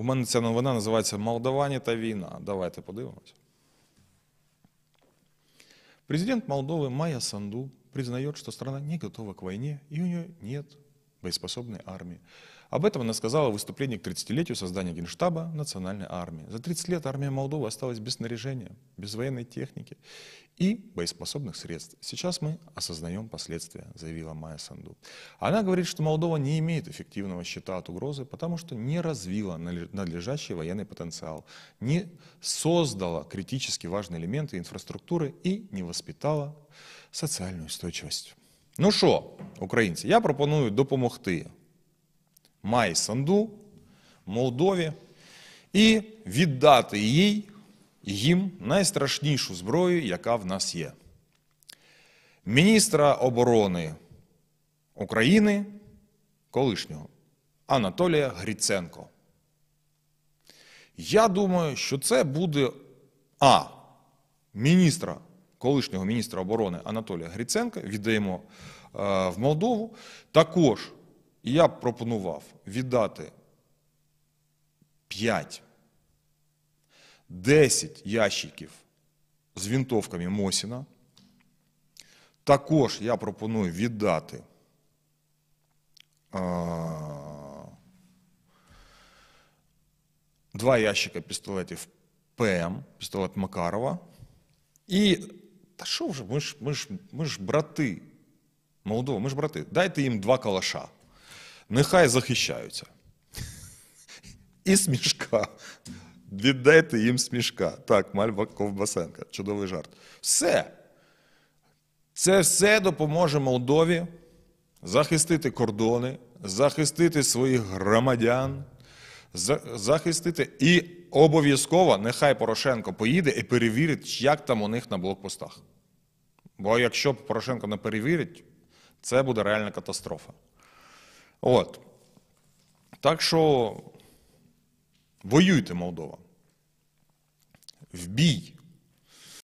У мене ця новина називається Молдовані та війна. Давайте подивимось. Президент Молдовы Майя Санду признает, что страна не готова к войне и у нее нет боеспособной армии. Об этом она сказала в выступлении к 30-летию создания Генштаба Национальной армии. За 30 лет армия Молдовы осталась без снаряжения, без военной техники и боеспособных средств. Сейчас мы осознаем последствия, заявила Майя Санду. Она говорит, что Молдова не имеет эффективного счета от угрозы, потому что не развила надлежащий военный потенциал, не создала критически важные элементы инфраструктуры и не воспитала социальную устойчивість. Ну что, украинцы? я пропоную допомогти Майсанду, Молдові і віддати їй їм найстрашнішу зброю, яка в нас є. Міністра оборони України колишнього Анатолія Гріценко. Я думаю, що це буде А. Міністра колишнього міністра оборони Анатолія Гріценка, віддаємо е, в Молдову. Також і я пропонував віддати 5, 10 ящиків з винтовками Мосіна. Також я пропоную віддати два ящика пістолетів ПМ, пістолет Макарова. І та що вже? Ми ж, ми ж, ми ж брати. молодого, ми ж брати. Дайте їм два калаша нехай захищаються. І смішка. Віддайте їм смішка. Так, Мальва Ковбасенка, чудовий жарт. Все. Це все допоможе Молдові захистити кордони, захистити своїх громадян, захистити. І обов'язково нехай Порошенко поїде і перевірить, як там у них на блокпостах. Бо якщо Порошенко не перевірить, це буде реальна катастрофа. От. Так що воюйте, Молдова. В бій.